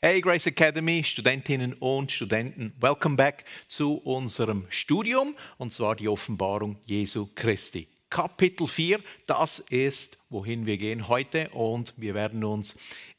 Hey Grace Academy, Studentinnen und Studenten, welcome back zu unserem Studium und zwar die Offenbarung Jesu Christi. Kapitel 4, das ist, wohin wir gehen heute und wir werden uns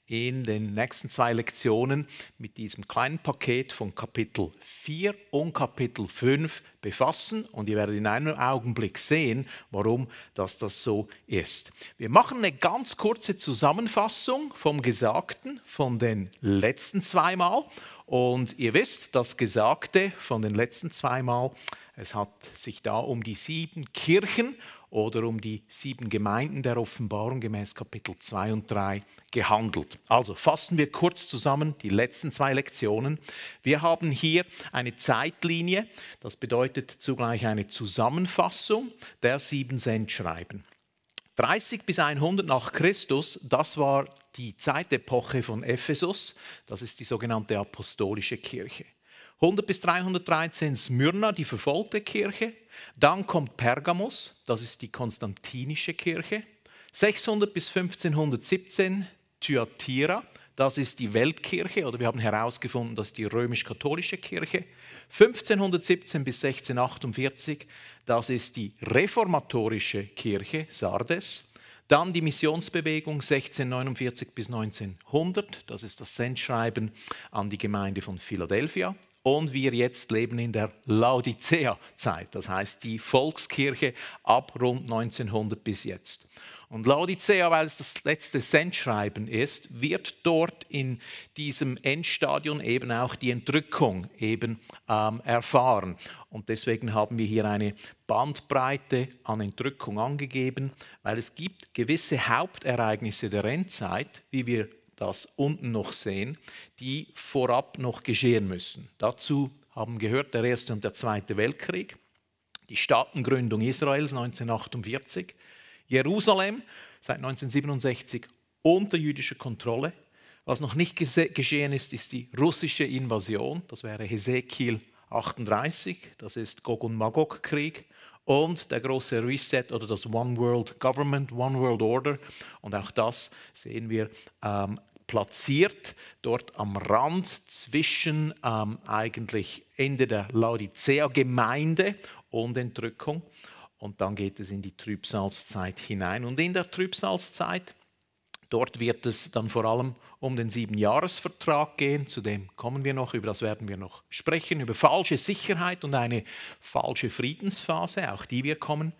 in den nächsten zwei Lektionen mit diesem kleinen Paket von Kapitel 4 und Kapitel 5 befassen und ihr werdet in einem Augenblick sehen, warum das, das so ist. Wir machen eine ganz kurze Zusammenfassung vom Gesagten von den letzten zweimal und ihr wisst, das Gesagte von den letzten zweimal, es hat sich da um die sieben Kirchen oder um die sieben Gemeinden der Offenbarung gemäß Kapitel 2 und 3 gehandelt. Also fassen wir kurz zusammen die letzten zwei Lektionen. Wir haben hier eine Zeitlinie, das bedeutet zugleich eine Zusammenfassung der sieben Sendschreiben. 30 bis 100 nach Christus, das war die Zeitepoche von Ephesus, das ist die sogenannte apostolische Kirche. 100 bis 313 Smyrna, die verfolgte Kirche. Dann kommt Pergamos, das ist die konstantinische Kirche. 600 bis 1517 Thyatira, das ist die Weltkirche, oder wir haben herausgefunden, das ist die römisch-katholische Kirche. 1517 bis 1648, das ist die reformatorische Kirche, Sardes. Dann die Missionsbewegung 1649 bis 1900, das ist das Sendschreiben an die Gemeinde von Philadelphia und wir jetzt leben in der Laodicea-Zeit, das heißt die Volkskirche ab rund 1900 bis jetzt. Und Laodicea, weil es das letzte Sendschreiben ist, wird dort in diesem Endstadion eben auch die Entrückung eben ähm, erfahren. Und deswegen haben wir hier eine Bandbreite an Entrückung angegeben, weil es gibt gewisse Hauptereignisse der Endzeit, wie wir das unten noch sehen, die vorab noch geschehen müssen. Dazu haben gehört der Erste und der Zweite Weltkrieg, die Staatengründung Israels 1948, Jerusalem seit 1967 unter jüdischer Kontrolle. Was noch nicht geschehen ist, ist die russische Invasion, das wäre Hesekiel 38, das ist Gog und Magog-Krieg und der große Reset oder das One World Government, One World Order. Und auch das sehen wir ähm, platziert, dort am Rand zwischen ähm, eigentlich Ende der Laodicea-Gemeinde und Entrückung. Und dann geht es in die Trübsalzeit hinein. Und in der Trübsalzeit Dort wird es dann vor allem um den Siebenjahresvertrag gehen, zu dem kommen wir noch, über das werden wir noch sprechen, über falsche Sicherheit und eine falsche Friedensphase, auch die wir kommen,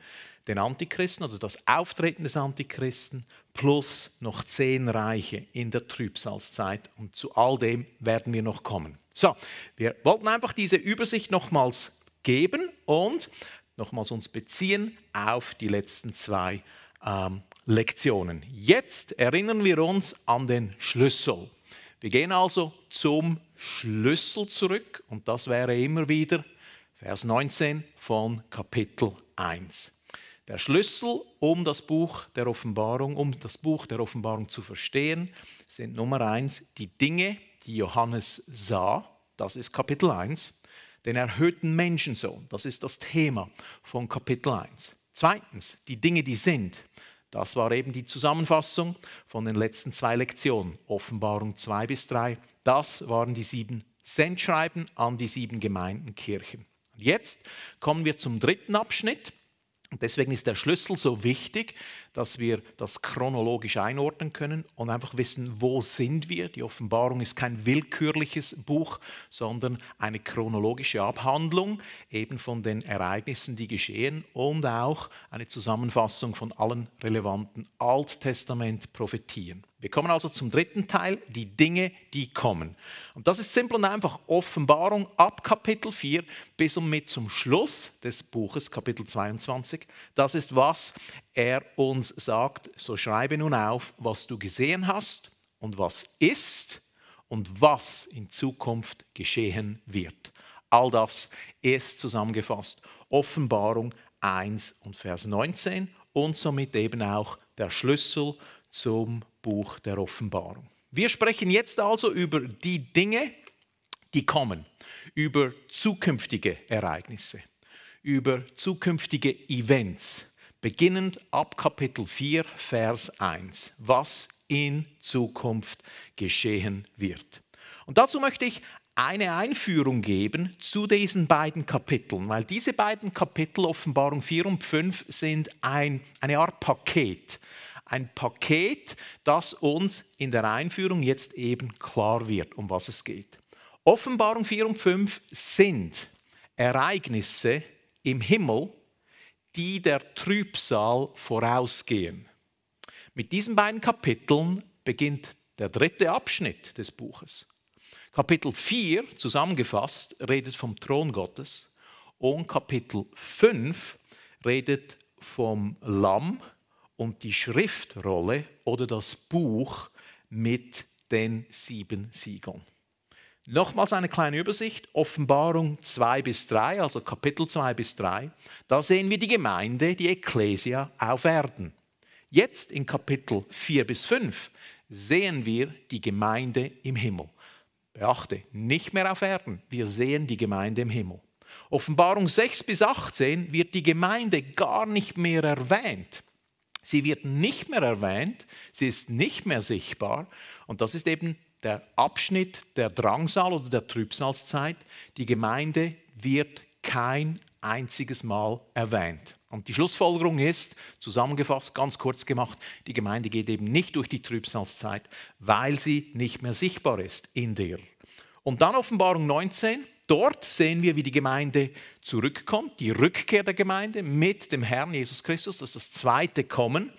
den Antichristen oder das Auftreten des Antichristen, plus noch zehn Reiche in der Trübsalzeit und zu all dem werden wir noch kommen. So, wir wollten einfach diese Übersicht nochmals geben und nochmals uns beziehen auf die letzten zwei ähm, Lektionen. Jetzt erinnern wir uns an den Schlüssel. Wir gehen also zum Schlüssel zurück und das wäre immer wieder Vers 19 von Kapitel 1. Der Schlüssel, um das Buch der Offenbarung, um das Buch der Offenbarung zu verstehen, sind Nummer 1 die Dinge, die Johannes sah, das ist Kapitel 1, den erhöhten Menschensohn, das ist das Thema von Kapitel 1. Zweitens, die Dinge, die sind, das war eben die Zusammenfassung von den letzten zwei Lektionen, Offenbarung 2 bis 3. Das waren die sieben Sendschreiben an die sieben Gemeindenkirchen. Und Jetzt kommen wir zum dritten Abschnitt. Deswegen ist der Schlüssel so wichtig, dass wir das chronologisch einordnen können und einfach wissen, wo sind wir. Die Offenbarung ist kein willkürliches Buch, sondern eine chronologische Abhandlung eben von den Ereignissen, die geschehen und auch eine Zusammenfassung von allen relevanten Alttestament-Prophetien. Wir kommen also zum dritten Teil, die Dinge, die kommen. Und das ist simpel und einfach Offenbarung ab Kapitel 4 bis und mit zum Schluss des Buches, Kapitel 22. Das ist was er uns sagt, so schreibe nun auf, was du gesehen hast und was ist und was in Zukunft geschehen wird. All das ist zusammengefasst Offenbarung 1 und Vers 19 und somit eben auch der Schlüssel zum Buch der Offenbarung. Wir sprechen jetzt also über die Dinge, die kommen, über zukünftige Ereignisse, über zukünftige Events, beginnend ab Kapitel 4, Vers 1, was in Zukunft geschehen wird. Und dazu möchte ich eine Einführung geben zu diesen beiden Kapiteln, weil diese beiden Kapitel, Offenbarung 4 und 5, sind ein, eine Art Paket. Ein Paket, das uns in der Einführung jetzt eben klar wird, um was es geht. Offenbarung 4 und 5 sind Ereignisse im Himmel, die der Trübsal vorausgehen. Mit diesen beiden Kapiteln beginnt der dritte Abschnitt des Buches. Kapitel 4 zusammengefasst redet vom Thron Gottes und Kapitel 5 redet vom Lamm und die Schriftrolle oder das Buch mit den sieben Siegeln. Nochmals eine kleine Übersicht, Offenbarung 2 bis 3, also Kapitel 2 bis 3. Da sehen wir die Gemeinde, die Ekklesia auf Erden. Jetzt in Kapitel 4 bis 5 sehen wir die Gemeinde im Himmel. Beachte, nicht mehr auf Erden, wir sehen die Gemeinde im Himmel. Offenbarung 6 bis 18 wird die Gemeinde gar nicht mehr erwähnt. Sie wird nicht mehr erwähnt, sie ist nicht mehr sichtbar und das ist eben der Abschnitt der Drangsal oder der Trübsalzeit, die Gemeinde wird kein einziges Mal erwähnt. Und die Schlussfolgerung ist, zusammengefasst, ganz kurz gemacht, die Gemeinde geht eben nicht durch die Trübsalzeit, weil sie nicht mehr sichtbar ist in der. Und dann Offenbarung 19, dort sehen wir, wie die Gemeinde zurückkommt, die Rückkehr der Gemeinde mit dem Herrn Jesus Christus, das ist das zweite Kommen.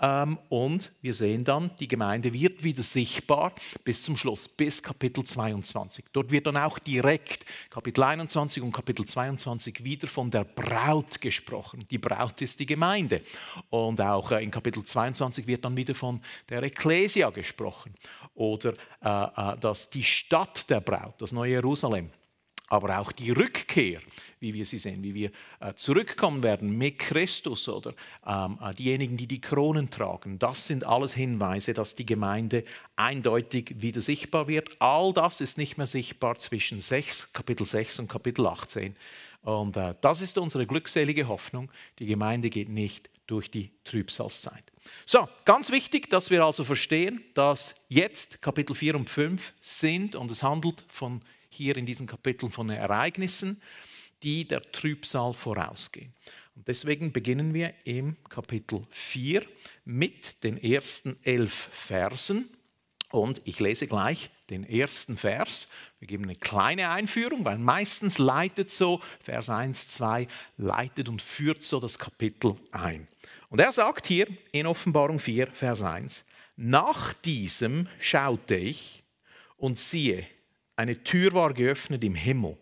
Ähm, und wir sehen dann, die Gemeinde wird wieder sichtbar bis zum Schluss, bis Kapitel 22. Dort wird dann auch direkt Kapitel 21 und Kapitel 22 wieder von der Braut gesprochen. Die Braut ist die Gemeinde. Und auch äh, in Kapitel 22 wird dann wieder von der Ekklesia gesprochen. Oder äh, äh dass die Stadt der Braut, das neue Jerusalem, aber auch die Rückkehr, wie wir sie sehen, wie wir äh, zurückkommen werden mit Christus oder ähm, äh, diejenigen, die die Kronen tragen. Das sind alles Hinweise, dass die Gemeinde eindeutig wieder sichtbar wird. All das ist nicht mehr sichtbar zwischen 6, Kapitel 6 und Kapitel 18. Und äh, das ist unsere glückselige Hoffnung. Die Gemeinde geht nicht durch die Trübsalzeit. So, ganz wichtig, dass wir also verstehen, dass jetzt Kapitel 4 und 5 sind und es handelt von hier in diesen Kapiteln von Ereignissen, die der Trübsal vorausgehen. Und deswegen beginnen wir im Kapitel 4 mit den ersten elf Versen. Und ich lese gleich den ersten Vers. Wir geben eine kleine Einführung, weil meistens leitet so, Vers 1, 2, leitet und führt so das Kapitel ein. Und er sagt hier in Offenbarung 4, Vers 1, nach diesem schaute ich und siehe, eine Tür war geöffnet im Himmel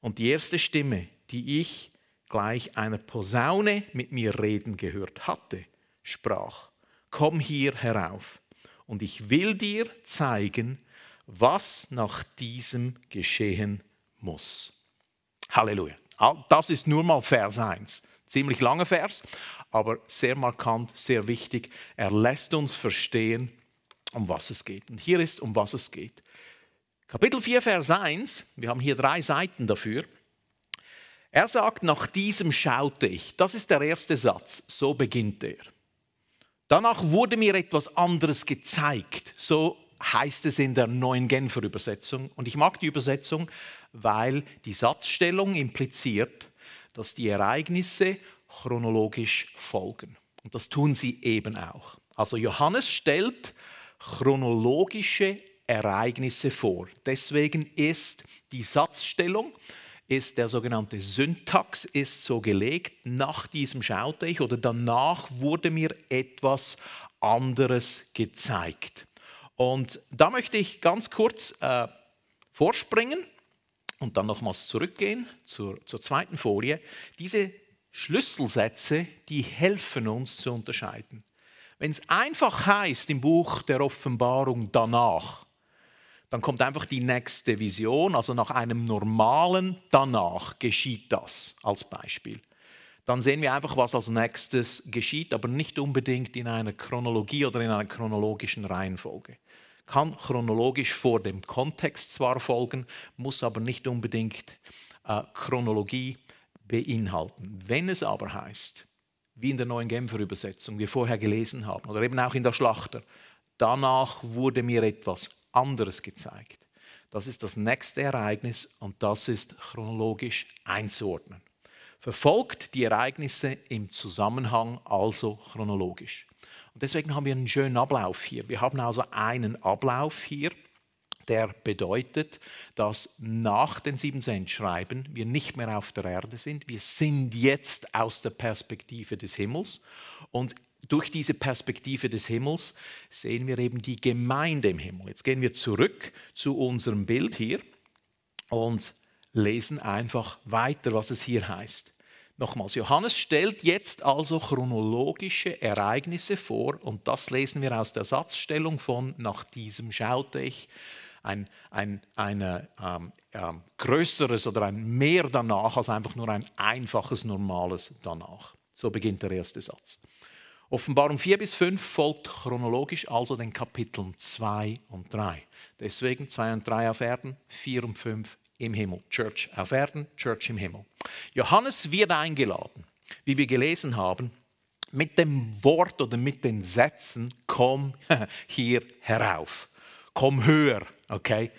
und die erste Stimme, die ich gleich einer Posaune mit mir reden gehört hatte, sprach, komm hier herauf und ich will dir zeigen, was nach diesem geschehen muss. Halleluja. Das ist nur mal Vers 1. Ziemlich langer Vers, aber sehr markant, sehr wichtig. Er lässt uns verstehen, um was es geht. Und hier ist, um was es geht. Kapitel 4, Vers 1, wir haben hier drei Seiten dafür. Er sagt, nach diesem schaute ich. Das ist der erste Satz, so beginnt er. Danach wurde mir etwas anderes gezeigt, so heißt es in der neuen Genfer Übersetzung. Und ich mag die Übersetzung, weil die Satzstellung impliziert, dass die Ereignisse chronologisch folgen. Und das tun sie eben auch. Also Johannes stellt chronologische Ereignisse vor. Deswegen ist die Satzstellung, ist der sogenannte Syntax, ist so gelegt, nach diesem schaute ich oder danach wurde mir etwas anderes gezeigt. Und da möchte ich ganz kurz äh, vorspringen und dann nochmals zurückgehen zur, zur zweiten Folie. Diese Schlüsselsätze, die helfen uns zu unterscheiden. Wenn es einfach heißt im Buch der Offenbarung danach, dann kommt einfach die nächste Vision, also nach einem normalen danach geschieht das als Beispiel. Dann sehen wir einfach, was als nächstes geschieht, aber nicht unbedingt in einer Chronologie oder in einer chronologischen Reihenfolge. Kann chronologisch vor dem Kontext zwar folgen, muss aber nicht unbedingt äh, Chronologie beinhalten. Wenn es aber heißt, wie in der neuen Genfer Übersetzung, wir vorher gelesen haben, oder eben auch in der Schlachter, danach wurde mir etwas anderes gezeigt. Das ist das nächste Ereignis und das ist chronologisch einzuordnen. Verfolgt die Ereignisse im Zusammenhang, also chronologisch. Und deswegen haben wir einen schönen Ablauf hier. Wir haben also einen Ablauf hier, der bedeutet, dass nach den sieben Sendschreiben wir nicht mehr auf der Erde sind. Wir sind jetzt aus der Perspektive des Himmels und durch diese Perspektive des Himmels sehen wir eben die Gemeinde im Himmel. Jetzt gehen wir zurück zu unserem Bild hier und lesen einfach weiter, was es hier heißt. Nochmals, Johannes stellt jetzt also chronologische Ereignisse vor und das lesen wir aus der Satzstellung von nach diesem schaute ich. Ein, ein eine, ähm, ähm, größeres oder ein mehr danach als einfach nur ein einfaches, normales danach. So beginnt der erste Satz. Offenbarung 4 bis 5 folgt chronologisch also den Kapiteln 2 und 3. Deswegen 2 und 3 auf Erden, 4 und 5 im Himmel. Church auf Erden, Church im Himmel. Johannes wird eingeladen, wie wir gelesen haben, mit dem Wort oder mit den Sätzen, komm hier herauf, komm höher, okay?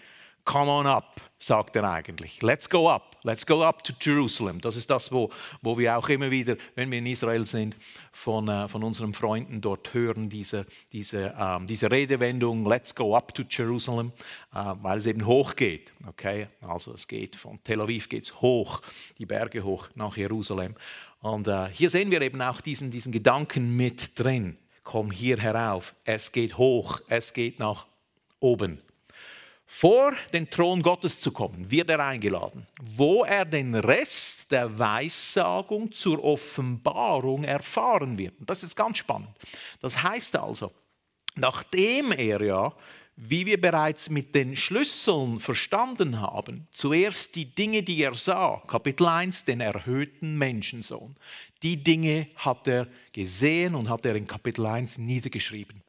Come on up, sagt er eigentlich. Let's go up. Let's go up to Jerusalem. Das ist das, wo, wo wir auch immer wieder, wenn wir in Israel sind, von, äh, von unseren Freunden dort hören, diese, diese, ähm, diese Redewendung, let's go up to Jerusalem, äh, weil es eben hoch geht. Okay? Also es geht von Tel Aviv geht's hoch, die Berge hoch nach Jerusalem. Und äh, hier sehen wir eben auch diesen, diesen Gedanken mit drin. Komm hier herauf, es geht hoch, es geht nach oben vor den Thron Gottes zu kommen, wird er eingeladen, wo er den Rest der Weissagung zur Offenbarung erfahren wird. das ist ganz spannend. Das heißt also, nachdem er ja, wie wir bereits mit den Schlüsseln verstanden haben, zuerst die Dinge, die er sah, Kapitel 1, den erhöhten Menschensohn, die Dinge hat er gesehen und hat er in Kapitel 1 niedergeschrieben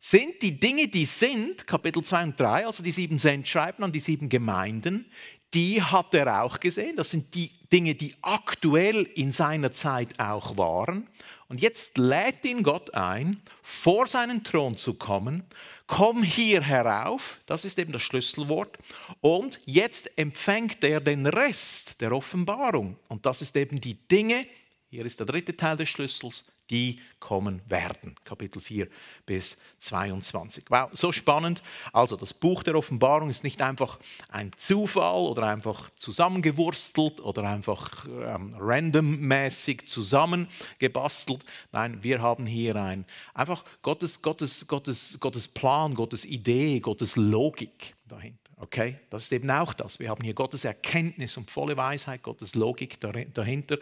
sind die Dinge, die sind, Kapitel 2 und 3, also die sieben Sendschreiben an die sieben Gemeinden, die hat er auch gesehen. Das sind die Dinge, die aktuell in seiner Zeit auch waren. Und jetzt lädt ihn Gott ein, vor seinen Thron zu kommen. Komm hier herauf, das ist eben das Schlüsselwort. Und jetzt empfängt er den Rest der Offenbarung. Und das ist eben die Dinge, die hier ist der dritte Teil des Schlüssels, die kommen werden. Kapitel 4 bis 22. Wow, so spannend. Also das Buch der Offenbarung ist nicht einfach ein Zufall oder einfach zusammengewurstelt oder einfach ähm, randommäßig zusammengebastelt. Nein, wir haben hier ein einfach Gottes, Gottes, Gottes, Gottes Plan, Gottes Idee, Gottes Logik dahinter. Okay, das ist eben auch das. Wir haben hier Gottes Erkenntnis und volle Weisheit, Gottes Logik dahinter.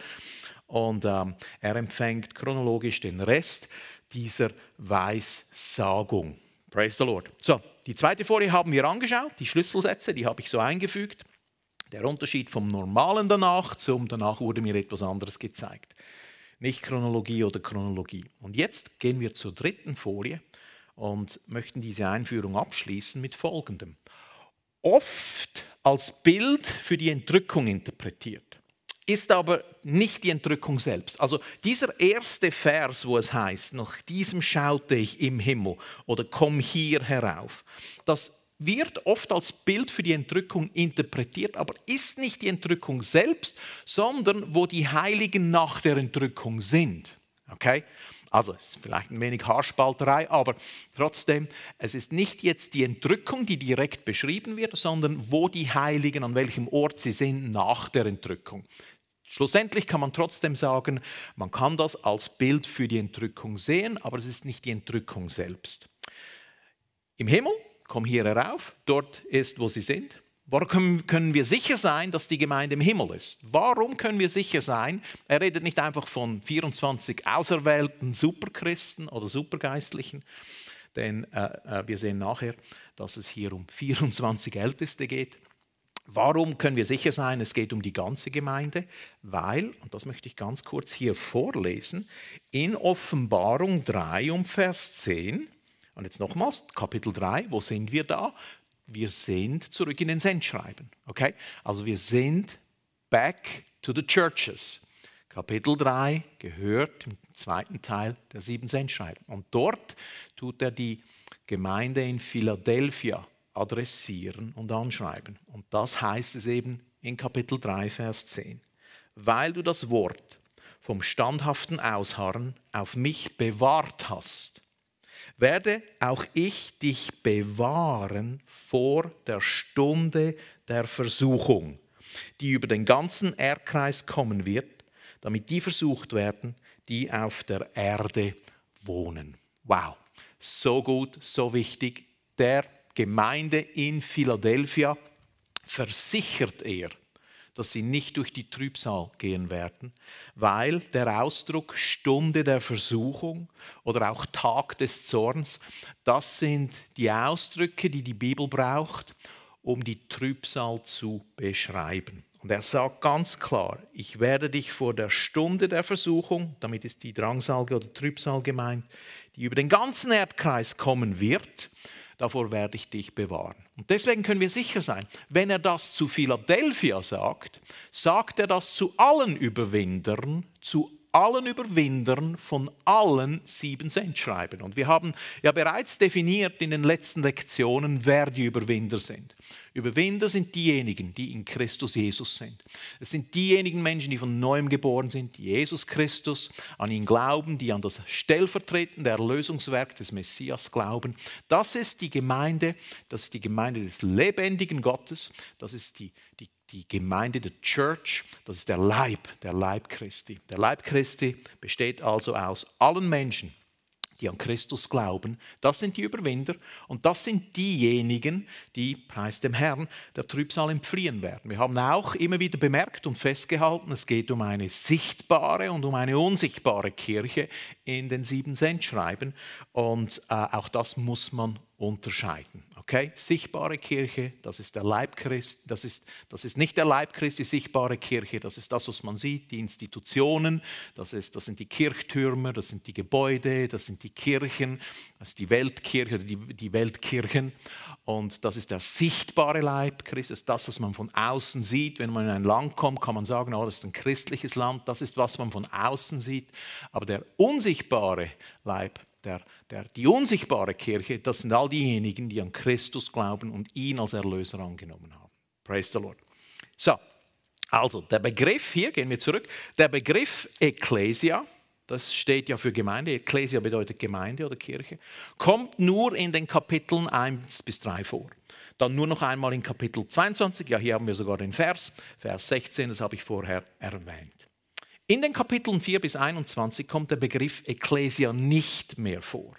Und ähm, er empfängt chronologisch den Rest dieser Weissagung. Praise the Lord. So, die zweite Folie haben wir angeschaut, die Schlüsselsätze, die habe ich so eingefügt. Der Unterschied vom Normalen danach zum danach wurde mir etwas anderes gezeigt. Nicht Chronologie oder Chronologie. Und jetzt gehen wir zur dritten Folie und möchten diese Einführung abschließen mit Folgendem. Oft als Bild für die Entrückung interpretiert ist aber nicht die Entrückung selbst. Also dieser erste Vers, wo es heißt, nach diesem schaute ich im Himmel oder komm hier herauf, das wird oft als Bild für die Entrückung interpretiert, aber ist nicht die Entrückung selbst, sondern wo die Heiligen nach der Entrückung sind. Okay? Also es ist vielleicht ein wenig Haarspalterei, aber trotzdem, es ist nicht jetzt die Entrückung, die direkt beschrieben wird, sondern wo die Heiligen, an welchem Ort sie sind nach der Entrückung. Schlussendlich kann man trotzdem sagen, man kann das als Bild für die Entrückung sehen, aber es ist nicht die Entrückung selbst. Im Himmel, komm hier herauf, dort ist, wo sie sind. Warum können wir sicher sein, dass die Gemeinde im Himmel ist? Warum können wir sicher sein? Er redet nicht einfach von 24 auserwählten Superchristen oder Supergeistlichen, denn äh, äh, wir sehen nachher, dass es hier um 24 Älteste geht. Warum können wir sicher sein, es geht um die ganze Gemeinde? Weil, und das möchte ich ganz kurz hier vorlesen, in Offenbarung 3 um Vers 10, und jetzt nochmals, Kapitel 3, wo sind wir da? Wir sind zurück in den Sendschreiben. Okay? Also wir sind back to the churches. Kapitel 3 gehört im zweiten Teil der sieben Sendschreiben. Und dort tut er die Gemeinde in Philadelphia adressieren und anschreiben. Und das heißt es eben in Kapitel 3, Vers 10. Weil du das Wort vom standhaften Ausharren auf mich bewahrt hast, werde auch ich dich bewahren vor der Stunde der Versuchung, die über den ganzen Erdkreis kommen wird, damit die versucht werden, die auf der Erde wohnen. Wow, so gut, so wichtig. Der Gemeinde in Philadelphia versichert er, dass sie nicht durch die Trübsal gehen werden, weil der Ausdruck Stunde der Versuchung oder auch Tag des Zorns, das sind die Ausdrücke, die die Bibel braucht, um die Trübsal zu beschreiben. Und er sagt ganz klar, ich werde dich vor der Stunde der Versuchung, damit ist die Drangsalge oder Trübsal gemeint, die über den ganzen Erdkreis kommen wird, davor werde ich dich bewahren. Und deswegen können wir sicher sein, wenn er das zu Philadelphia sagt, sagt er das zu allen Überwindern, zu allen Überwindern von allen sieben Sendschreiben. Und wir haben ja bereits definiert in den letzten Lektionen, wer die Überwinder sind. Überwinder sind diejenigen, die in Christus Jesus sind. Es sind diejenigen Menschen, die von neuem geboren sind, die Jesus Christus an ihn glauben, die an das stellvertretende Erlösungswerk des Messias glauben. Das ist die Gemeinde, das ist die Gemeinde des lebendigen Gottes, das ist die, die, die Gemeinde der Church, das ist der Leib, der Leib Christi. Der Leib Christi besteht also aus allen Menschen, die an Christus glauben. Das sind die Überwinder und das sind diejenigen, die, preis dem Herrn, der Trübsal entfliehen werden. Wir haben auch immer wieder bemerkt und festgehalten, es geht um eine sichtbare und um eine unsichtbare Kirche in den sieben Sendschreiben und äh, auch das muss man unterscheiden. Okay, sichtbare Kirche, das ist der Leib Christi, das ist, das ist nicht der Leib Christi, sichtbare Kirche, das ist das, was man sieht, die Institutionen, das, ist, das sind die Kirchtürme, das sind die Gebäude, das sind die Kirchen, das ist die Weltkirche oder die, die Weltkirchen. Und das ist der sichtbare Leib Christi, das ist das, was man von außen sieht. Wenn man in ein Land kommt, kann man sagen, oh, das ist ein christliches Land, das ist, was man von außen sieht. Aber der unsichtbare Leib Christi, der, der, die unsichtbare Kirche, das sind all diejenigen, die an Christus glauben und ihn als Erlöser angenommen haben. Praise the Lord. So, also der Begriff, hier gehen wir zurück, der Begriff Ecclesia, das steht ja für Gemeinde, Ecclesia bedeutet Gemeinde oder Kirche, kommt nur in den Kapiteln 1 bis 3 vor. Dann nur noch einmal in Kapitel 22, ja hier haben wir sogar den Vers, Vers 16, das habe ich vorher erwähnt. In den Kapiteln 4 bis 21 kommt der Begriff Ekklesia nicht mehr vor.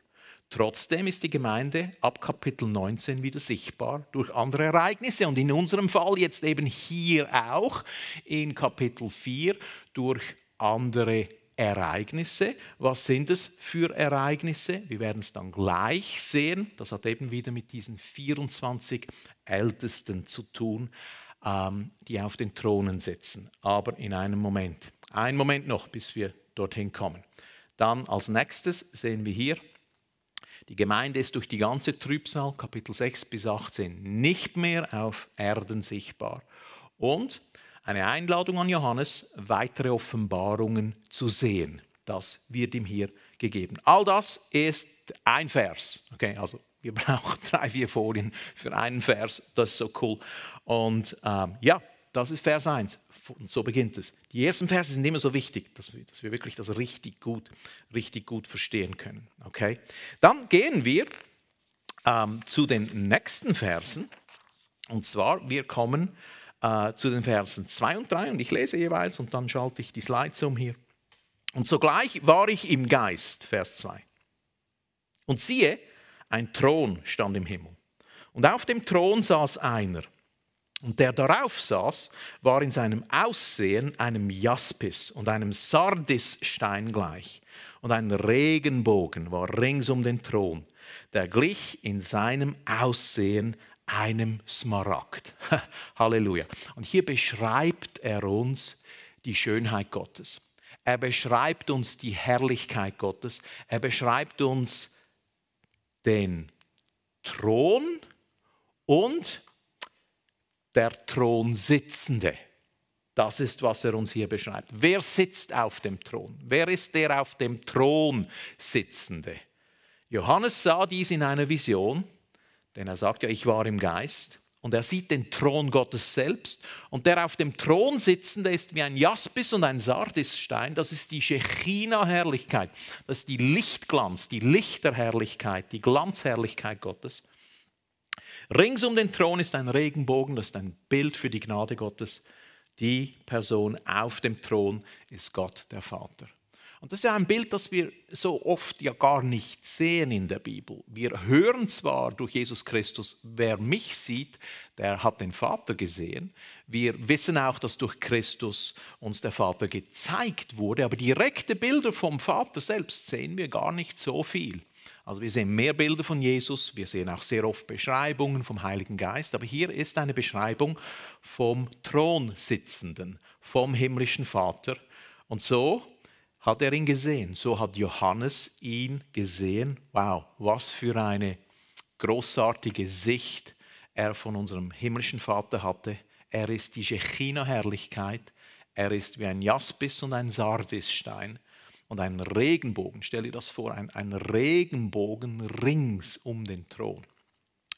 Trotzdem ist die Gemeinde ab Kapitel 19 wieder sichtbar durch andere Ereignisse und in unserem Fall jetzt eben hier auch in Kapitel 4 durch andere Ereignisse. Was sind es für Ereignisse? Wir werden es dann gleich sehen. Das hat eben wieder mit diesen 24 Ältesten zu tun, ähm, die auf den Thronen sitzen, aber in einem Moment. Ein Moment noch, bis wir dorthin kommen. Dann als nächstes sehen wir hier, die Gemeinde ist durch die ganze Trübsal, Kapitel 6 bis 18, nicht mehr auf Erden sichtbar. Und eine Einladung an Johannes, weitere Offenbarungen zu sehen. Das wird ihm hier gegeben. All das ist ein Vers. Okay, also wir brauchen drei, vier Folien für einen Vers. Das ist so cool. Und ähm, ja, das ist Vers 1. Und so beginnt es. Die ersten Verse sind immer so wichtig, dass wir, dass wir wirklich das richtig gut, richtig gut verstehen können. Okay? Dann gehen wir ähm, zu den nächsten Versen. Und zwar, wir kommen äh, zu den Versen 2 und 3. Und ich lese jeweils und dann schalte ich die Slides um hier. Und sogleich war ich im Geist, Vers 2. Und siehe, ein Thron stand im Himmel. Und auf dem Thron saß einer und der darauf saß, war in seinem Aussehen einem Jaspis und einem Sardisstein gleich. Und ein Regenbogen war rings um den Thron. Der glich in seinem Aussehen einem Smaragd. Halleluja. Und hier beschreibt er uns die Schönheit Gottes. Er beschreibt uns die Herrlichkeit Gottes. Er beschreibt uns den Thron und der Thron sitzende. Das ist, was er uns hier beschreibt. Wer sitzt auf dem Thron? Wer ist der auf dem Thron Sitzende? Johannes sah dies in einer Vision, denn er sagt ja, ich war im Geist. Und er sieht den Thron Gottes selbst. Und der auf dem Thron sitzende ist wie ein Jaspis und ein Sardisstein. Das ist die Shechina-Herrlichkeit. Das ist die Lichtglanz, die Lichterherrlichkeit, die Glanzherrlichkeit Gottes. Rings um den Thron ist ein Regenbogen, das ist ein Bild für die Gnade Gottes. Die Person auf dem Thron ist Gott der Vater. Und das ist ja ein Bild, das wir so oft ja gar nicht sehen in der Bibel. Wir hören zwar durch Jesus Christus, wer mich sieht, der hat den Vater gesehen. Wir wissen auch, dass durch Christus uns der Vater gezeigt wurde, aber direkte Bilder vom Vater selbst sehen wir gar nicht so viel. Also wir sehen mehr Bilder von Jesus, wir sehen auch sehr oft Beschreibungen vom Heiligen Geist, aber hier ist eine Beschreibung vom Thronsitzenden, vom himmlischen Vater. Und so hat er ihn gesehen, so hat Johannes ihn gesehen. Wow, was für eine großartige Sicht er von unserem himmlischen Vater hatte. Er ist die Shechina-Herrlichkeit, er ist wie ein Jaspis und ein Sardisstein und ein Regenbogen, stell dir das vor, ein, ein Regenbogen rings um den Thron.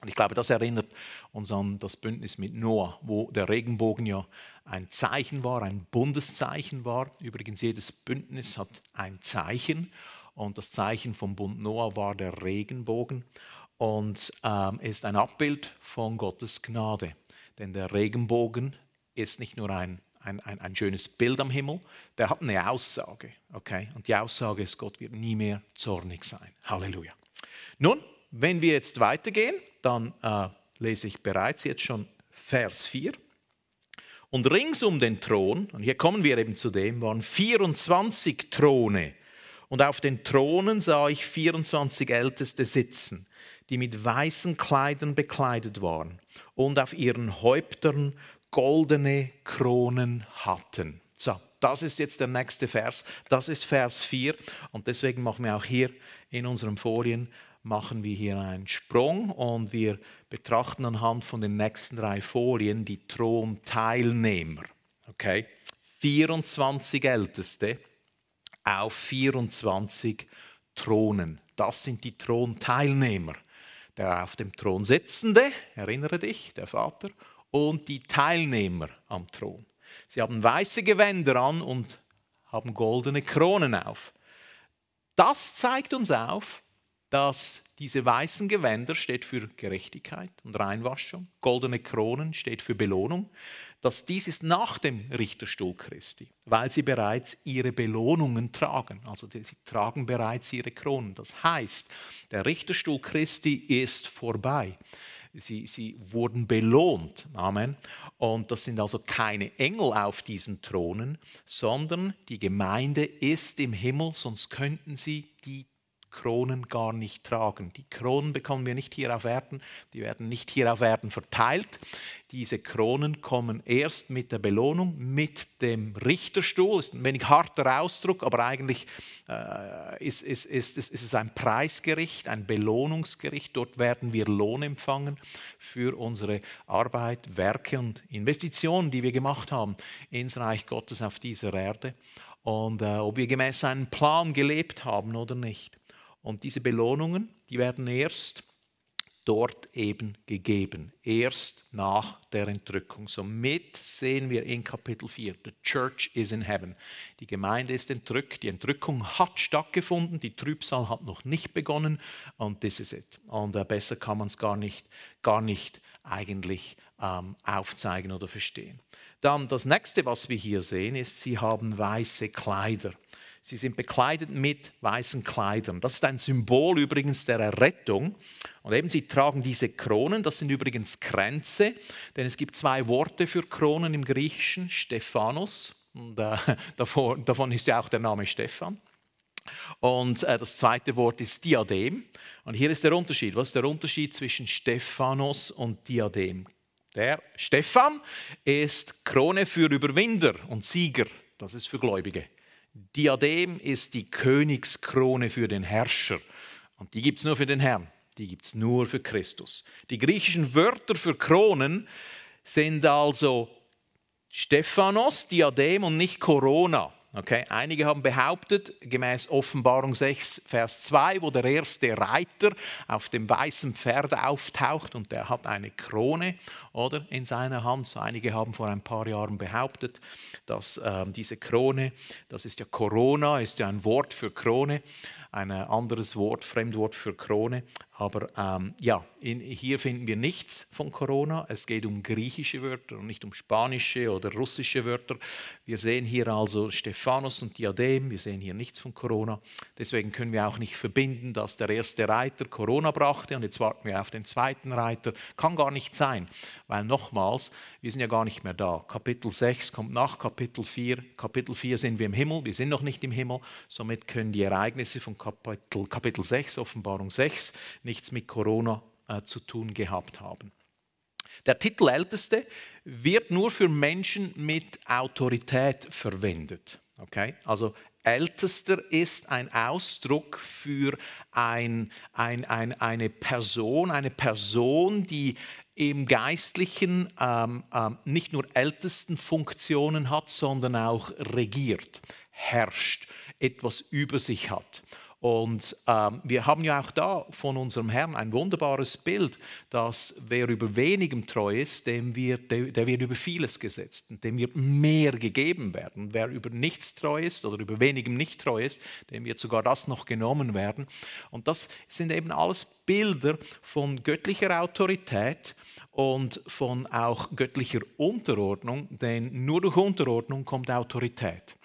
Und ich glaube, das erinnert uns an das Bündnis mit Noah, wo der Regenbogen ja ein Zeichen war, ein Bundeszeichen war. Übrigens, jedes Bündnis hat ein Zeichen. Und das Zeichen vom Bund Noah war der Regenbogen und ähm, ist ein Abbild von Gottes Gnade. Denn der Regenbogen ist nicht nur ein ein, ein, ein schönes Bild am Himmel, der hat eine Aussage. Okay? Und die Aussage ist, Gott wird nie mehr zornig sein. Halleluja. Nun, wenn wir jetzt weitergehen, dann äh, lese ich bereits jetzt schon Vers 4. Und rings um den Thron, und hier kommen wir eben zu dem, waren 24 Throne. Und auf den Thronen sah ich 24 Älteste sitzen, die mit weißen Kleidern bekleidet waren. Und auf ihren Häuptern goldene Kronen hatten. So, das ist jetzt der nächste Vers. Das ist Vers 4 und deswegen machen wir auch hier in unseren Folien machen wir hier einen Sprung und wir betrachten anhand von den nächsten drei Folien die Thronteilnehmer. Okay? 24 Älteste auf 24 Thronen. Das sind die Thronteilnehmer. Der auf dem Thron sitzende, erinnere dich, der Vater und die Teilnehmer am Thron. Sie haben weiße Gewänder an und haben goldene Kronen auf. Das zeigt uns auf, dass diese weißen Gewänder steht für Gerechtigkeit und Reinwaschung, goldene Kronen steht für Belohnung, dass dies ist nach dem Richterstuhl Christi, weil sie bereits ihre Belohnungen tragen, also sie tragen bereits ihre Kronen. Das heißt, der Richterstuhl Christi ist vorbei sie, sie wurden belohnt. Amen. Und das sind also keine Engel auf diesen Thronen, sondern die Gemeinde ist im Himmel, sonst könnten sie die Kronen gar nicht tragen. Die Kronen bekommen wir nicht hier auf Erden, die werden nicht hier auf Erden verteilt. Diese Kronen kommen erst mit der Belohnung, mit dem Richterstuhl. Ist ein wenig harter Ausdruck, aber eigentlich äh, ist, ist, ist, ist, es ein Preisgericht, ein Belohnungsgericht. Dort werden wir Lohn empfangen für unsere Arbeit, Werke und Investitionen, die wir gemacht haben ins Reich Gottes auf dieser Erde. Und äh, ob wir gemäß einem Plan gelebt haben oder nicht. Und diese Belohnungen, die werden erst dort eben gegeben, erst nach der Entrückung. Somit sehen wir in Kapitel 4, The Church is in Heaven. Die Gemeinde ist entrückt, die Entrückung hat stattgefunden, die Trübsal hat noch nicht begonnen und this is it. Und äh, besser kann man es gar nicht, gar nicht eigentlich ähm, aufzeigen oder verstehen. Dann das nächste, was wir hier sehen, ist, sie haben weiße Kleider. Sie sind bekleidet mit weißen Kleidern. Das ist ein Symbol übrigens der Errettung. Und eben sie tragen diese Kronen, das sind übrigens Kränze, denn es gibt zwei Worte für Kronen im Griechischen, Stephanos, und äh, davon, davon ist ja auch der Name Stefan. Und äh, das zweite Wort ist Diadem. Und hier ist der Unterschied. Was ist der Unterschied zwischen Stephanos und Diadem? Der Stefan ist Krone für Überwinder und Sieger. Das ist für Gläubige. Diadem ist die Königskrone für den Herrscher. Und die gibt es nur für den Herrn, die gibt es nur für Christus. Die griechischen Wörter für Kronen sind also Stephanos, Diadem und nicht Corona. Okay? Einige haben behauptet, gemäß Offenbarung 6, Vers 2, wo der erste Reiter auf dem weißen Pferd auftaucht und der hat eine Krone oder, in seiner Hand. So einige haben vor ein paar Jahren behauptet, dass äh, diese Krone, das ist ja Corona, ist ja ein Wort für Krone, ein anderes Wort, Fremdwort für Krone. Aber ähm, ja, in, hier finden wir nichts von Corona. Es geht um griechische Wörter und nicht um spanische oder russische Wörter. Wir sehen hier also Stephanus und Diadem. Wir sehen hier nichts von Corona. Deswegen können wir auch nicht verbinden, dass der erste Reiter Corona brachte und jetzt warten wir auf den zweiten Reiter. Kann gar nicht sein, weil nochmals, wir sind ja gar nicht mehr da. Kapitel 6 kommt nach Kapitel 4. Kapitel 4 sind wir im Himmel. Wir sind noch nicht im Himmel. Somit können die Ereignisse von Kapitel, Kapitel 6, Offenbarung 6, nichts mit Corona äh, zu tun gehabt haben. Der Titel Älteste wird nur für Menschen mit Autorität verwendet. Okay? Also Ältester ist ein Ausdruck für ein, ein, ein, eine Person, eine Person, die im Geistlichen ähm, ähm, nicht nur ältesten Funktionen hat, sondern auch regiert, herrscht, etwas über sich hat. Und ähm, wir haben ja auch da von unserem Herrn ein wunderbares Bild, dass wer über wenigem treu ist, dem wird, der, der wird über vieles gesetzt, dem wird mehr gegeben werden. Wer über nichts treu ist oder über wenigem nicht treu ist, dem wird sogar das noch genommen werden. Und das sind eben alles Bilder von göttlicher Autorität und von auch göttlicher Unterordnung, denn nur durch Unterordnung kommt Autorität.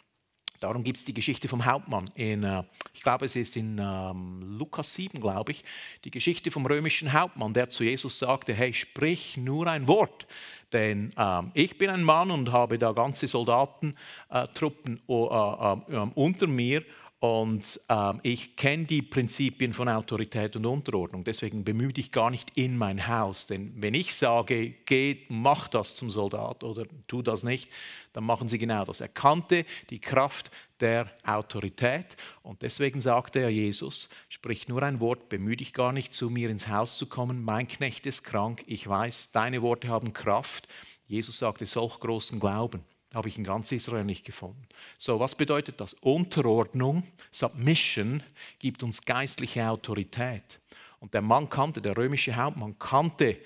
Darum gibt es die Geschichte vom Hauptmann. In, äh, ich glaube, es ist in ähm, Lukas 7, glaube ich, die Geschichte vom römischen Hauptmann, der zu Jesus sagte, hey, sprich nur ein Wort, denn ähm, ich bin ein Mann und habe da ganze Soldatentruppen äh, äh, äh ähm, unter mir und ähm, ich kenne die Prinzipien von Autorität und Unterordnung. Deswegen bemühe dich gar nicht in mein Haus. Denn wenn ich sage, geh, mach das zum Soldat oder tu das nicht, dann machen sie genau das. Er kannte die Kraft der Autorität. Und deswegen sagte er Jesus, sprich nur ein Wort, bemühe dich gar nicht, zu mir ins Haus zu kommen. Mein Knecht ist krank. Ich weiß, deine Worte haben Kraft. Jesus sagte, solch großen Glauben habe ich in ganz Israel nicht gefunden. So, was bedeutet das? Unterordnung, Submission gibt uns geistliche Autorität. Und der Mann kannte, der römische Hauptmann kannte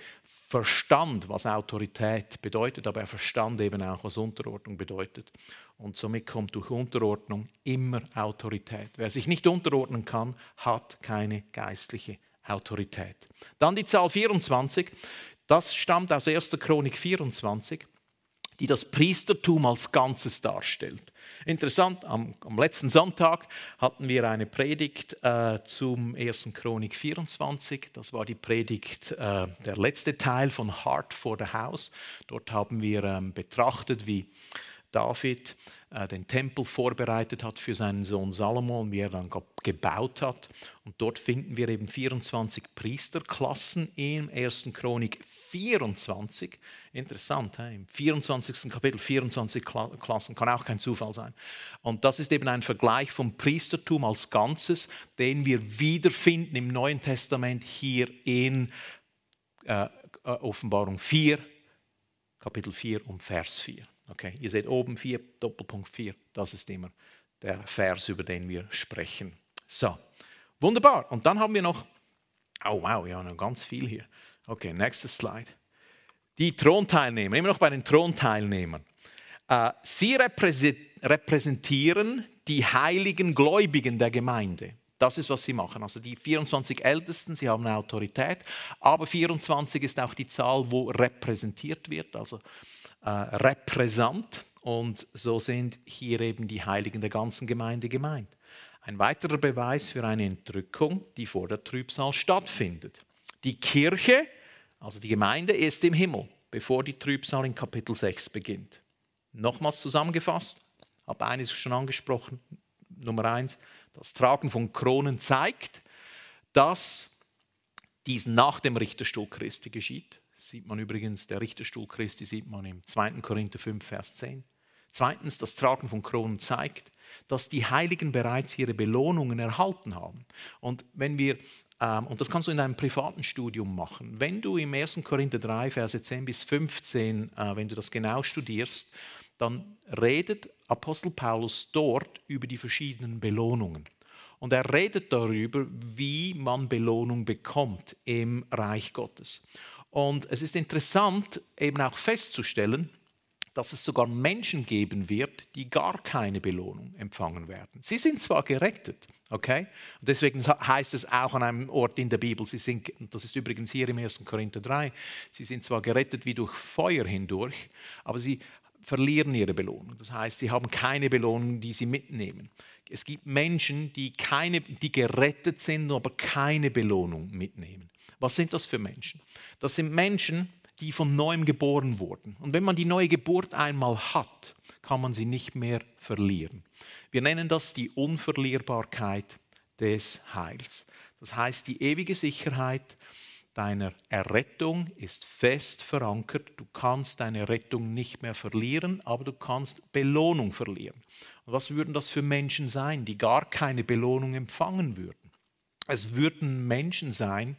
verstand, was Autorität bedeutet, aber er verstand eben auch, was Unterordnung bedeutet. Und somit kommt durch Unterordnung immer Autorität. Wer sich nicht unterordnen kann, hat keine geistliche Autorität. Dann die Zahl 24. Das stammt aus 1. Chronik 24 die das Priestertum als Ganzes darstellt. Interessant, am, am letzten Sonntag hatten wir eine Predigt äh, zum 1. Chronik 24. Das war die Predigt, äh, der letzte Teil von Heart for the House. Dort haben wir ähm, betrachtet, wie David äh, den Tempel vorbereitet hat für seinen Sohn Salomon, wie er dann gebaut hat. Und dort finden wir eben 24 Priesterklassen im 1. Chronik 24. Interessant, he? im 24. Kapitel 24 Klassen, kann auch kein Zufall sein. Und das ist eben ein Vergleich vom Priestertum als Ganzes, den wir wiederfinden im Neuen Testament hier in äh, äh Offenbarung 4, Kapitel 4 und Vers 4. Okay, ihr seht oben 4, Doppelpunkt 4, das ist immer der Vers, über den wir sprechen. So, wunderbar. Und dann haben wir noch, oh wow, wir haben noch ganz viel hier. Okay, nächstes Slide. Die Thronteilnehmer, immer noch bei den Thronteilnehmern. Äh, sie repräsentieren die heiligen Gläubigen der Gemeinde. Das ist, was sie machen. Also die 24 Ältesten, sie haben Autorität, aber 24 ist auch die Zahl, wo repräsentiert wird. Also äh, repräsent. Und so sind hier eben die Heiligen der ganzen Gemeinde gemeint. Ein weiterer Beweis für eine Entrückung, die vor der Trübsal stattfindet. Die Kirche, also die Gemeinde, ist im Himmel, bevor die Trübsal in Kapitel 6 beginnt. Nochmals zusammengefasst, habe eines schon angesprochen, Nummer 1, das Tragen von Kronen zeigt, dass dies nach dem Richterstuhl Christi geschieht. Das sieht man übrigens, der Richterstuhl Christi sieht man im 2. Korinther 5, Vers 10. Zweitens, das Tragen von Kronen zeigt, dass die Heiligen bereits ihre Belohnungen erhalten haben. Und wenn wir ähm, und das kannst du in einem privaten Studium machen. Wenn du im 1. Korinther 3, Verse 10 bis 15, äh, wenn du das genau studierst, dann redet Apostel Paulus dort über die verschiedenen Belohnungen. Und er redet darüber, wie man Belohnung bekommt im Reich Gottes. Und es ist interessant, eben auch festzustellen, dass es sogar Menschen geben wird, die gar keine Belohnung empfangen werden. Sie sind zwar gerettet, okay? Und deswegen heißt es auch an einem Ort in der Bibel, sie sind, das ist übrigens hier im 1. Korinther 3, sie sind zwar gerettet wie durch Feuer hindurch, aber sie verlieren ihre Belohnung. Das heißt, sie haben keine Belohnung, die sie mitnehmen es gibt Menschen, die, keine, die gerettet sind, aber keine Belohnung mitnehmen. Was sind das für Menschen? Das sind Menschen, die von neuem geboren wurden. Und wenn man die neue Geburt einmal hat, kann man sie nicht mehr verlieren. Wir nennen das die Unverlierbarkeit des Heils. Das heißt die ewige Sicherheit, deiner Errettung ist fest verankert. Du kannst deine Rettung nicht mehr verlieren, aber du kannst Belohnung verlieren. Und was würden das für Menschen sein, die gar keine Belohnung empfangen würden? Es würden Menschen sein,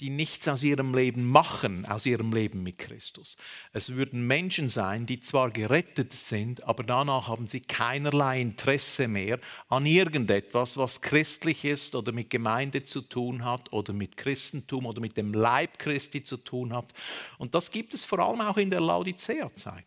die nichts aus ihrem Leben machen, aus ihrem Leben mit Christus. Es würden Menschen sein, die zwar gerettet sind, aber danach haben sie keinerlei Interesse mehr an irgendetwas, was christlich ist oder mit Gemeinde zu tun hat oder mit Christentum oder mit dem Leib Christi zu tun hat. Und das gibt es vor allem auch in der Laodicea-Zeit.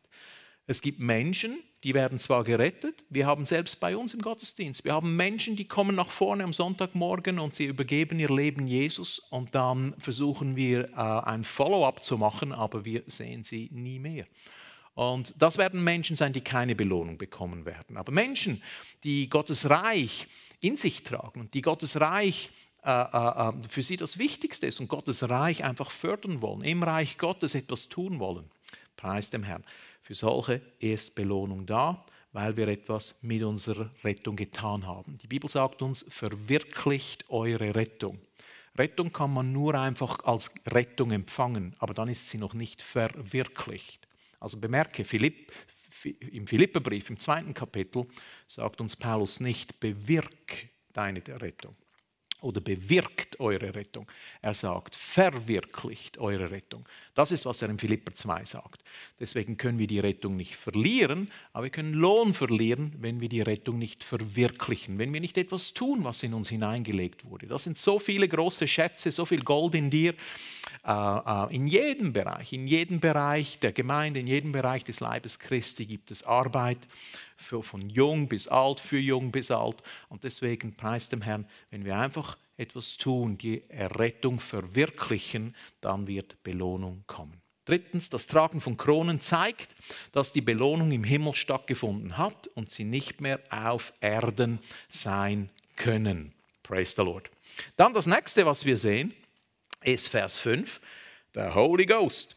Es gibt Menschen, die werden zwar gerettet, wir haben selbst bei uns im Gottesdienst, wir haben Menschen, die kommen nach vorne am Sonntagmorgen und sie übergeben ihr Leben Jesus und dann versuchen wir äh, ein Follow-up zu machen, aber wir sehen sie nie mehr. Und das werden Menschen sein, die keine Belohnung bekommen werden. Aber Menschen, die Gottes Reich in sich tragen und die Gottes Reich äh, äh, für sie das Wichtigste ist und Gottes Reich einfach fördern wollen, im Reich Gottes etwas tun wollen, preis dem Herrn. Für solche ist Belohnung da, weil wir etwas mit unserer Rettung getan haben. Die Bibel sagt uns, verwirklicht eure Rettung. Rettung kann man nur einfach als Rettung empfangen, aber dann ist sie noch nicht verwirklicht. Also bemerke, Philipp, im Philipperbrief, im zweiten Kapitel, sagt uns Paulus nicht, bewirk deine Rettung oder bewirkt eure Rettung. Er sagt, verwirklicht eure Rettung. Das ist, was er in Philipper 2 sagt. Deswegen können wir die Rettung nicht verlieren, aber wir können Lohn verlieren, wenn wir die Rettung nicht verwirklichen, wenn wir nicht etwas tun, was in uns hineingelegt wurde. Das sind so viele große Schätze, so viel Gold in dir, äh, äh, in jedem Bereich, in jedem Bereich der Gemeinde, in jedem Bereich des Leibes Christi gibt es Arbeit für, von jung bis alt, für jung bis alt. Und deswegen preist dem Herrn, wenn wir einfach etwas tun, die Errettung verwirklichen, dann wird Belohnung kommen. Drittens, das Tragen von Kronen zeigt, dass die Belohnung im Himmel stattgefunden hat und sie nicht mehr auf Erden sein können. Praise the Lord. Dann das nächste, was wir sehen, ist Vers 5, der Holy Ghost.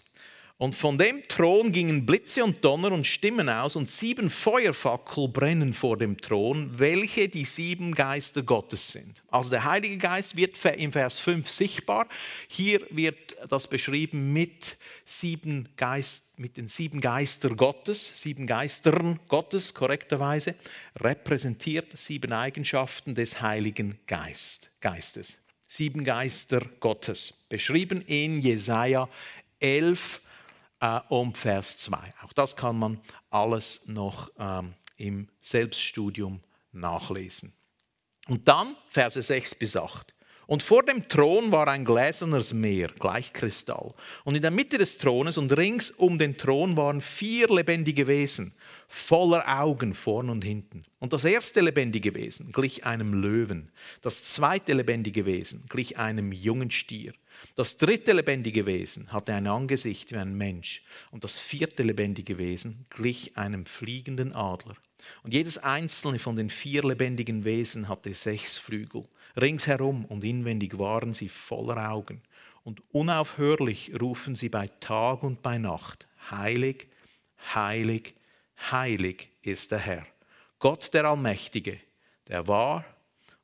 Und von dem Thron gingen Blitze und Donner und Stimmen aus, und sieben Feuerfackel brennen vor dem Thron, welche die sieben Geister Gottes sind. Also der Heilige Geist wird im Vers 5 sichtbar. Hier wird das beschrieben mit, sieben Geist, mit den sieben Geister Gottes, sieben Geistern Gottes korrekterweise, repräsentiert sieben Eigenschaften des Heiligen Geist, Geistes. Sieben Geister Gottes, beschrieben in Jesaja 11, äh, und Vers 2. Auch das kann man alles noch ähm, im Selbststudium nachlesen. Und dann Verse 6 bis 8. Und vor dem Thron war ein gläsernes Meer, gleich Kristall. Und in der Mitte des Thrones und rings um den Thron waren vier lebendige Wesen, voller Augen vorn und hinten. Und das erste lebendige Wesen glich einem Löwen, das zweite lebendige Wesen glich einem jungen Stier, das dritte lebendige Wesen hatte ein Angesicht wie ein Mensch und das vierte lebendige Wesen glich einem fliegenden Adler. Und jedes einzelne von den vier lebendigen Wesen hatte sechs Flügel. Ringsherum und inwendig waren sie voller Augen. Und unaufhörlich rufen sie bei Tag und bei Nacht, heilig, heilig, heilig ist der Herr. Gott der Allmächtige, der war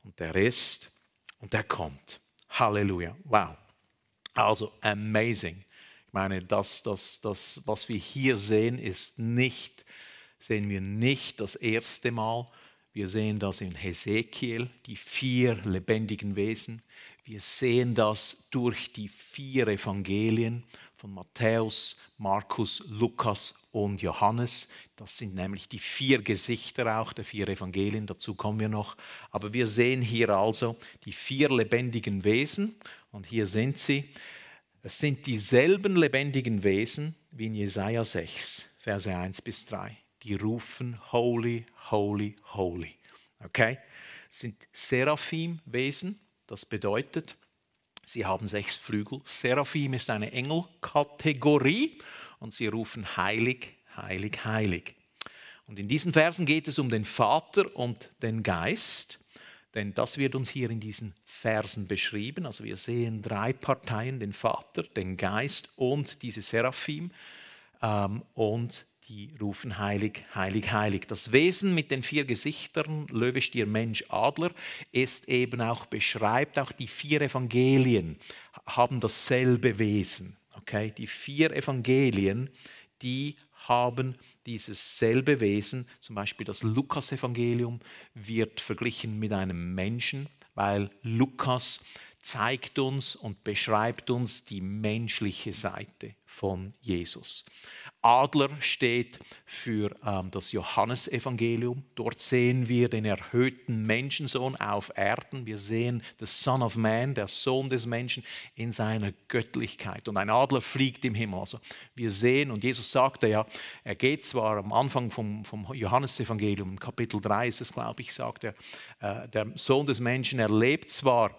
und der ist und der kommt. Halleluja. Wow. Also amazing. Ich meine, das, das, das, was wir hier sehen, ist nicht, sehen wir nicht das erste Mal, wir sehen das in Hesekiel, die vier lebendigen Wesen. Wir sehen das durch die vier Evangelien von Matthäus, Markus, Lukas und Johannes. Das sind nämlich die vier Gesichter auch der vier Evangelien, dazu kommen wir noch. Aber wir sehen hier also die vier lebendigen Wesen und hier sind sie. Es sind dieselben lebendigen Wesen wie in Jesaja 6, Verse 1 bis 3 die rufen Holy, Holy, Holy. Okay? Das sind Seraphim-Wesen, das bedeutet, sie haben sechs Flügel. Seraphim ist eine Engelkategorie und sie rufen Heilig, Heilig, Heilig. Und in diesen Versen geht es um den Vater und den Geist, denn das wird uns hier in diesen Versen beschrieben. Also wir sehen drei Parteien, den Vater, den Geist und diese Seraphim. Ähm, und die rufen heilig, heilig, heilig. Das Wesen mit den vier Gesichtern, Löwe, Stier, Mensch, Adler, ist eben auch beschreibt, auch die vier Evangelien haben dasselbe Wesen. Okay? Die vier Evangelien, die haben dieses selbe Wesen. Zum Beispiel das Lukas-Evangelium wird verglichen mit einem Menschen, weil Lukas zeigt uns und beschreibt uns die menschliche Seite von Jesus. Adler steht für ähm, das Johannesevangelium. Dort sehen wir den erhöhten Menschensohn auf Erden. Wir sehen den Son of Man, der Sohn des Menschen, in seiner Göttlichkeit. Und ein Adler fliegt im Himmel. Also wir sehen, und Jesus sagte ja, er geht zwar am Anfang vom, vom Johannesevangelium, Kapitel 3 ist es, glaube ich, sagt er, äh, der Sohn des Menschen, er lebt zwar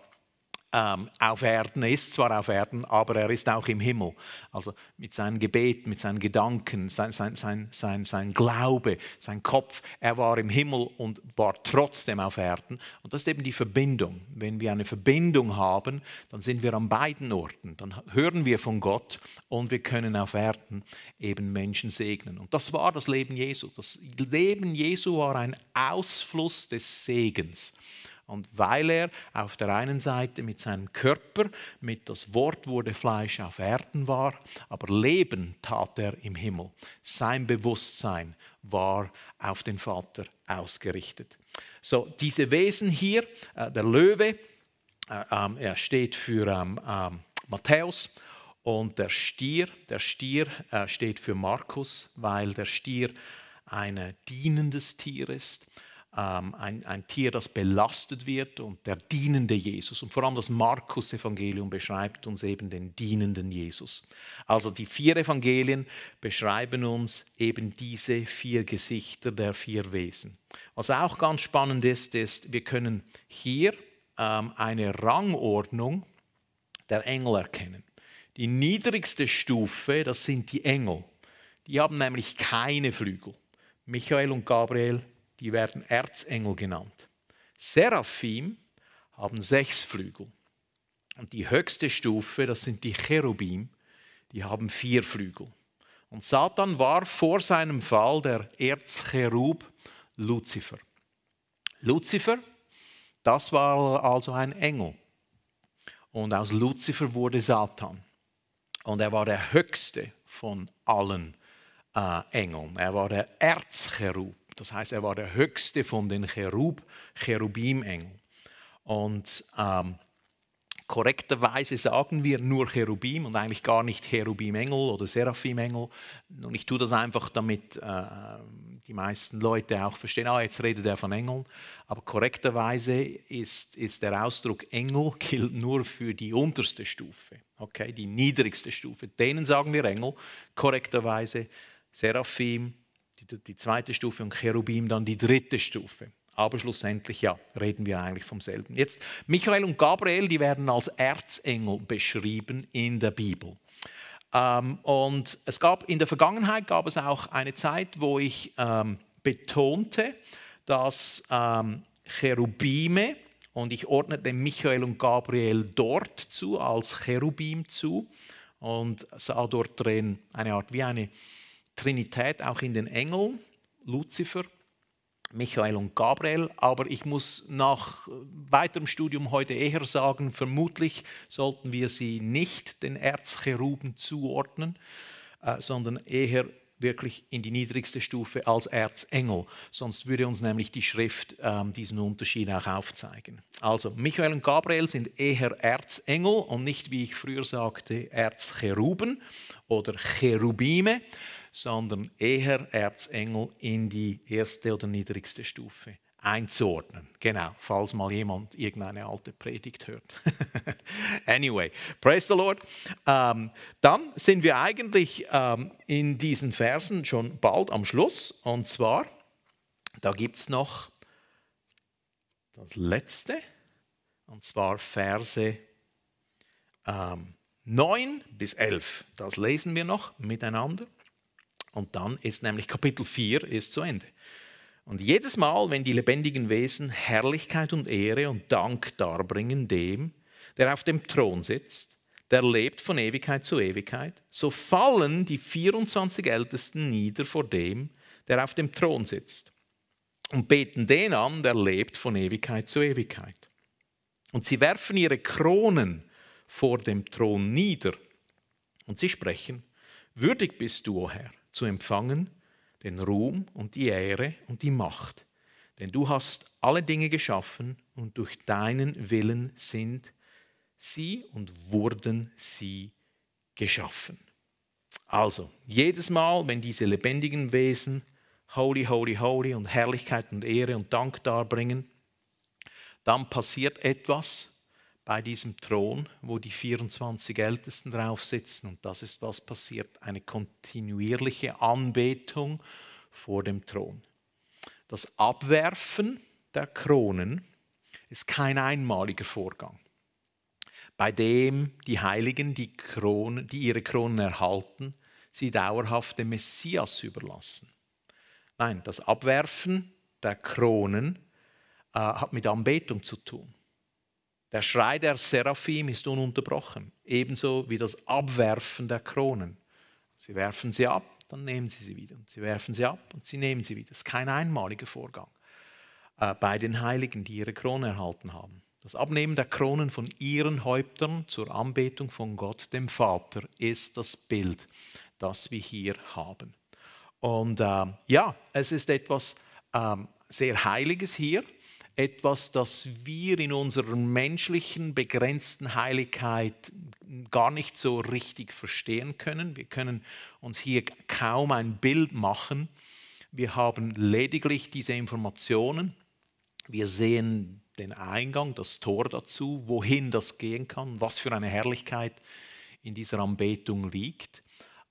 ähm, auf Erden ist, zwar auf Erden, aber er ist auch im Himmel. Also mit seinen Gebeten, mit seinen Gedanken, sein, sein, sein, sein, sein Glaube, sein Kopf, er war im Himmel und war trotzdem auf Erden. Und das ist eben die Verbindung. Wenn wir eine Verbindung haben, dann sind wir an beiden Orten. Dann hören wir von Gott und wir können auf Erden eben Menschen segnen. Und das war das Leben Jesu. Das Leben Jesu war ein Ausfluss des Segens. Und weil er auf der einen Seite mit seinem Körper, mit das Wort wurde Fleisch auf Erden war, aber Leben tat er im Himmel. Sein Bewusstsein war auf den Vater ausgerichtet. So, diese Wesen hier, äh, der Löwe, äh, ähm, er steht für ähm, ähm, Matthäus und der Stier, der Stier äh, steht für Markus, weil der Stier ein dienendes Tier ist ähm, ein, ein Tier, das belastet wird und der dienende Jesus. Und vor allem das Markus-Evangelium beschreibt uns eben den dienenden Jesus. Also die vier Evangelien beschreiben uns eben diese vier Gesichter der vier Wesen. Was auch ganz spannend ist, ist, wir können hier ähm, eine Rangordnung der Engel erkennen. Die niedrigste Stufe, das sind die Engel. Die haben nämlich keine Flügel. Michael und Gabriel die werden Erzengel genannt. Seraphim haben sechs Flügel. Und die höchste Stufe, das sind die Cherubim, die haben vier Flügel. Und Satan war vor seinem Fall der Erzcherub Luzifer. Luzifer, das war also ein Engel. Und aus Luzifer wurde Satan. Und er war der höchste von allen äh, Engeln. Er war der Erzcherub. Das heißt, er war der höchste von den Cherub, Cherubim-Engeln. Und ähm, korrekterweise sagen wir nur Cherubim und eigentlich gar nicht Cherubim-Engel oder Seraphim-Engel. Und ich tue das einfach, damit äh, die meisten Leute auch verstehen, ah, jetzt redet er von Engeln. Aber korrekterweise ist, ist der Ausdruck Engel gilt nur für die unterste Stufe, okay, die niedrigste Stufe. Denen sagen wir Engel, korrekterweise Seraphim, die, die zweite Stufe und Cherubim dann die dritte Stufe. Aber schlussendlich, ja, reden wir eigentlich vom selben. Jetzt, Michael und Gabriel, die werden als Erzengel beschrieben in der Bibel. Ähm, und es gab in der Vergangenheit gab es auch eine Zeit, wo ich ähm, betonte, dass ähm, Cherubime, und ich ordnete Michael und Gabriel dort zu, als Cherubim zu, und sah dort drin eine Art wie eine Trinität auch in den Engeln, Luzifer, Michael und Gabriel, aber ich muss nach äh, weiterem Studium heute eher sagen, vermutlich sollten wir sie nicht den Erzcheruben zuordnen, äh, sondern eher wirklich in die niedrigste Stufe als Erzengel. Sonst würde uns nämlich die Schrift ähm, diesen Unterschied auch aufzeigen. Also Michael und Gabriel sind eher Erzengel und nicht, wie ich früher sagte, Erzcheruben oder Cherubime, sondern eher Erzengel in die erste oder niedrigste Stufe einzuordnen. Genau, falls mal jemand irgendeine alte Predigt hört. anyway, praise the Lord. Ähm, dann sind wir eigentlich ähm, in diesen Versen schon bald am Schluss. Und zwar, da gibt es noch das letzte, und zwar Verse ähm, 9 bis 11. Das lesen wir noch miteinander. Und dann ist nämlich Kapitel 4 ist zu Ende. Und jedes Mal, wenn die lebendigen Wesen Herrlichkeit und Ehre und Dank darbringen dem, der auf dem Thron sitzt, der lebt von Ewigkeit zu Ewigkeit, so fallen die 24 Ältesten nieder vor dem, der auf dem Thron sitzt, und beten den an, der lebt von Ewigkeit zu Ewigkeit. Und sie werfen ihre Kronen vor dem Thron nieder, und sie sprechen, würdig bist du, o Herr zu empfangen, den Ruhm und die Ehre und die Macht. Denn du hast alle Dinge geschaffen und durch deinen Willen sind sie und wurden sie geschaffen. Also, jedes Mal, wenn diese lebendigen Wesen Holy, Holy, Holy und Herrlichkeit und Ehre und Dank darbringen, dann passiert etwas bei diesem Thron, wo die 24 Ältesten drauf sitzen. Und das ist, was passiert, eine kontinuierliche Anbetung vor dem Thron. Das Abwerfen der Kronen ist kein einmaliger Vorgang, bei dem die Heiligen, die, Kronen, die ihre Kronen erhalten, sie dauerhaft dem Messias überlassen. Nein, das Abwerfen der Kronen äh, hat mit Anbetung zu tun. Der Schrei der Seraphim ist ununterbrochen, ebenso wie das Abwerfen der Kronen. Sie werfen sie ab, dann nehmen sie sie wieder. Und sie werfen sie ab und sie nehmen sie wieder. Das ist kein einmaliger Vorgang äh, bei den Heiligen, die ihre Krone erhalten haben. Das Abnehmen der Kronen von ihren Häuptern zur Anbetung von Gott, dem Vater, ist das Bild, das wir hier haben. Und äh, ja, es ist etwas äh, sehr Heiliges hier etwas, das wir in unserer menschlichen, begrenzten Heiligkeit gar nicht so richtig verstehen können. Wir können uns hier kaum ein Bild machen. Wir haben lediglich diese Informationen. Wir sehen den Eingang, das Tor dazu, wohin das gehen kann, was für eine Herrlichkeit in dieser Anbetung liegt.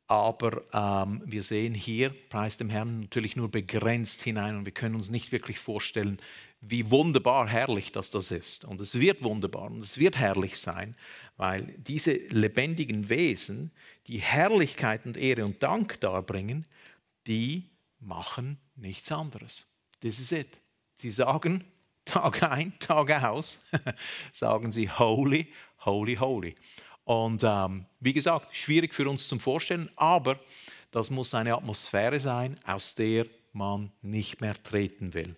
Aber ähm, wir sehen hier, preis dem Herrn, natürlich nur begrenzt hinein und wir können uns nicht wirklich vorstellen, wie wunderbar herrlich dass das ist. Und es wird wunderbar und es wird herrlich sein, weil diese lebendigen Wesen, die Herrlichkeit und Ehre und Dank darbringen, die machen nichts anderes. This is it. Sie sagen Tag ein, Tag aus, sagen sie holy, holy, holy. Und ähm, wie gesagt, schwierig für uns zum Vorstellen, aber das muss eine Atmosphäre sein, aus der man nicht mehr treten will.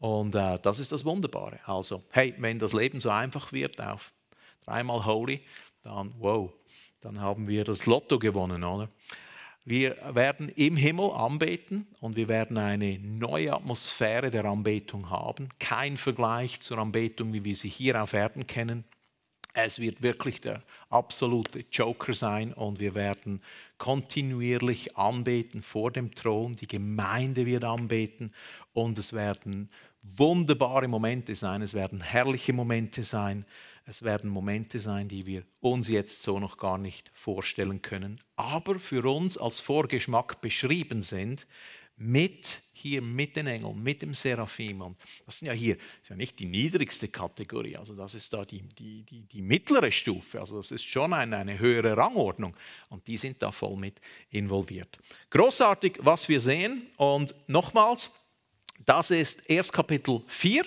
Und äh, das ist das Wunderbare. Also, hey, wenn das Leben so einfach wird auf dreimal Holy, dann wow, dann haben wir das Lotto gewonnen, oder? Wir werden im Himmel anbeten und wir werden eine neue Atmosphäre der Anbetung haben. Kein Vergleich zur Anbetung, wie wir sie hier auf Erden kennen. Es wird wirklich der absolute Joker sein und wir werden kontinuierlich anbeten vor dem Thron, die Gemeinde wird anbeten und es werden wunderbare Momente sein, es werden herrliche Momente sein, es werden Momente sein, die wir uns jetzt so noch gar nicht vorstellen können, aber für uns als Vorgeschmack beschrieben sind, mit hier mit den Engeln, mit dem Seraphim an. Das sind ja hier, ist ja nicht die niedrigste Kategorie, also das ist da die, die, die, die mittlere Stufe, also das ist schon eine, eine höhere Rangordnung und die sind da voll mit involviert. Großartig, was wir sehen und nochmals, das ist erst Kapitel 4.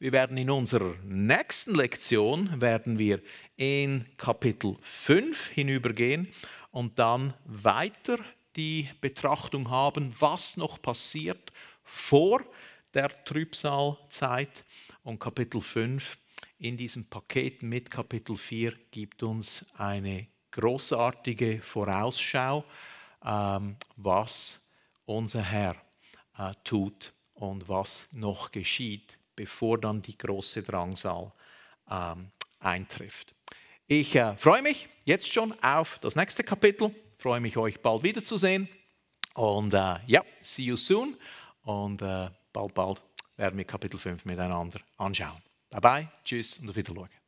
Wir werden in unserer nächsten Lektion werden wir in Kapitel 5 hinübergehen und dann weiter die Betrachtung haben, was noch passiert vor der Trübsalzeit. Und Kapitel 5 in diesem Paket mit Kapitel 4 gibt uns eine großartige Vorausschau, ähm, was unser Herr äh, tut und was noch geschieht, bevor dann die große Drangsal ähm, eintrifft. Ich äh, freue mich jetzt schon auf das nächste Kapitel freue mich, euch bald wiederzusehen. Und äh, ja, see you soon. Und äh, bald, bald werden wir Kapitel 5 miteinander anschauen. Bye bye, tschüss und auf Wiedersehen.